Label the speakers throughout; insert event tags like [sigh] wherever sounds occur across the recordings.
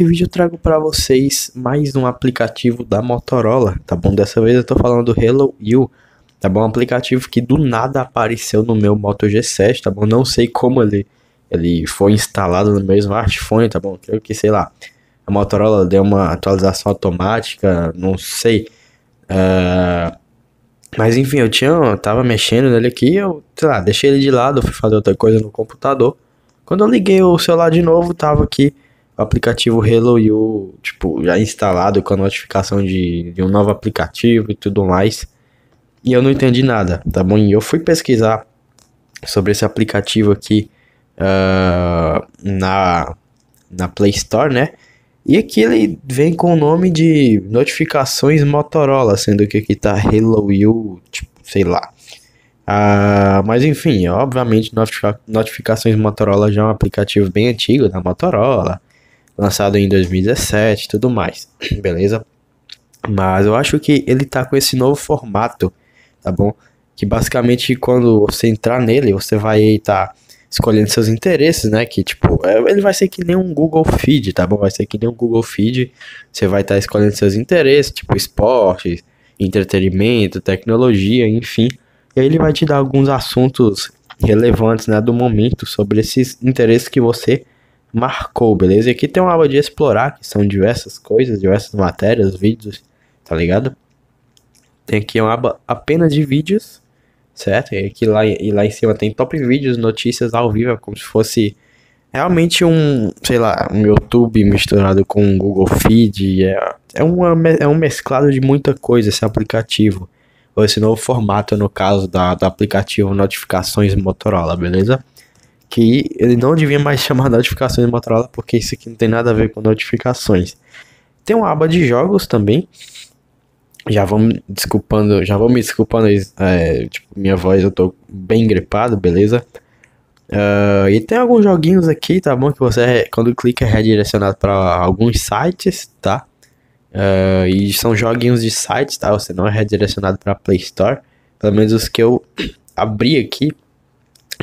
Speaker 1: nesse vídeo eu trago para vocês mais um aplicativo da Motorola, tá bom? Dessa vez eu tô falando do Hello You, tá bom? Um aplicativo que do nada apareceu no meu Moto G7, tá bom? Não sei como ele, ele foi instalado no meu smartphone, tá bom? Creio que, sei lá, a Motorola deu uma atualização automática, não sei. Uh, mas enfim, eu tinha, eu tava mexendo nele aqui, eu, sei lá, deixei ele de lado, fui fazer outra coisa no computador. Quando eu liguei o celular de novo, tava aqui aplicativo Hello You, tipo, já instalado com a notificação de, de um novo aplicativo e tudo mais. E eu não entendi nada, tá bom? E eu fui pesquisar sobre esse aplicativo aqui uh, na, na Play Store, né? E aqui ele vem com o nome de notificações Motorola, sendo que aqui tá Hello You, tipo, sei lá. Uh, mas enfim, obviamente notificações Motorola já é um aplicativo bem antigo da Motorola lançado em 2017 e tudo mais, [clears throat] beleza? Mas eu acho que ele tá com esse novo formato, tá bom? Que basicamente quando você entrar nele, você vai estar tá escolhendo seus interesses, né? Que tipo, é, ele vai ser que nem um Google Feed, tá bom? Vai ser que nem um Google Feed, você vai estar tá escolhendo seus interesses, tipo esportes, entretenimento, tecnologia, enfim. E aí ele vai te dar alguns assuntos relevantes, né, do momento sobre esses interesses que você marcou, beleza? E aqui tem uma aba de explorar, que são diversas coisas, diversas matérias, vídeos, tá ligado? Tem aqui uma aba apenas de vídeos, certo? E, aqui lá, e lá em cima tem top vídeos, notícias ao vivo, é como se fosse realmente um, sei lá, um YouTube misturado com um Google Feed. É, é, uma, é um mesclado de muita coisa esse aplicativo. Ou esse novo formato, no caso da, do aplicativo Notificações Motorola, beleza? que ele não devia mais chamar [laughs] notificações de Motorola, porque isso aqui não tem nada a ver com notificações. Tem uma aba de jogos também. Já me desculpando, já vou me desculpando, é, tipo, minha voz eu tô bem gripado, beleza? Uh, e tem alguns joguinhos aqui, tá bom? Que você, quando clica, é redirecionado para alguns sites, tá? Uh, e são joguinhos de sites, tá? Você não é redirecionado para Play Store. Pelo menos os que eu [clears throat] abri aqui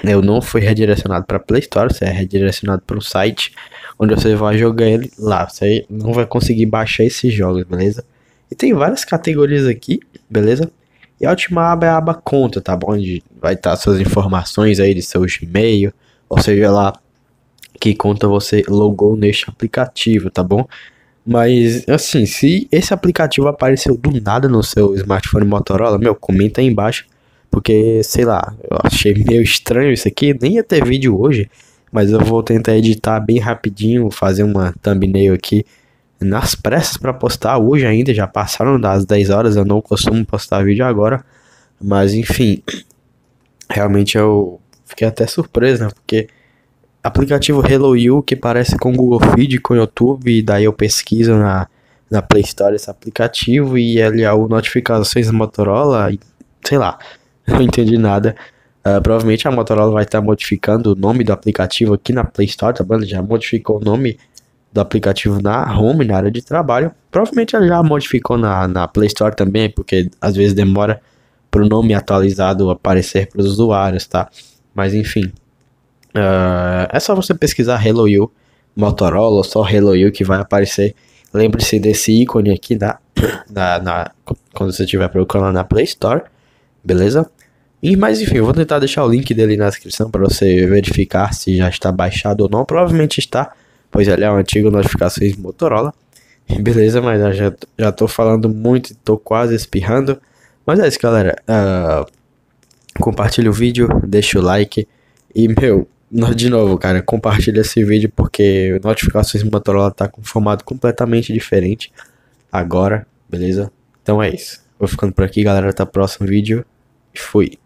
Speaker 1: eu não fui redirecionado para Play Store, você é redirecionado para um site onde você vai jogar ele lá. Você não vai conseguir baixar esses jogos, beleza? E tem várias categorias aqui, beleza? E a última aba é a aba conta, tá bom? Onde vai estar tá suas informações aí de seu e-mail, ou seja lá que conta você logou neste aplicativo, tá bom? Mas assim, se esse aplicativo apareceu do nada no seu smartphone Motorola, meu, comenta aí embaixo porque, sei lá, eu achei meio estranho isso aqui, nem ia ter vídeo hoje, mas eu vou tentar editar bem rapidinho, fazer uma thumbnail aqui nas pressas para postar hoje ainda, já passaram das 10 horas, eu não costumo postar vídeo agora, mas enfim, [clears throat] realmente eu fiquei até surpreso, né? Porque aplicativo Hello You que parece com Google Feed, com YouTube, e daí eu pesquiso na, na Play Store esse aplicativo e ele é o notificações Motorola, e, sei lá. [laughs] não entendi nada. Uh, provavelmente a Motorola vai estar tá modificando o nome do aplicativo aqui na Play Store, tá bom? Já modificou o nome do aplicativo na home, na área de trabalho. Provavelmente ela já modificou na, na Play Store também, porque às vezes demora para o nome atualizado aparecer para os usuários, tá? Mas enfim, uh, é só você pesquisar Hello You Motorola, só Hello You que vai aparecer. Lembre-se desse ícone aqui da, da na, quando você estiver procurando na Play Store, beleza? mas enfim, eu vou tentar deixar o link dele na descrição para você verificar se já está baixado ou não. Provavelmente está, pois ele é um antigo Notificações Motorola. [laughs] Beleza, mas eu já, já tô falando muito, tô quase espirrando. Mas é isso, galera. Uh, compartilha o vídeo, deixa o like. E, meu, de novo, cara, compartilha esse vídeo porque Notificações Motorola tá com um formato completamente diferente agora, beleza? Então é isso. Vou ficando por aqui, galera. Até o próximo vídeo. Fui.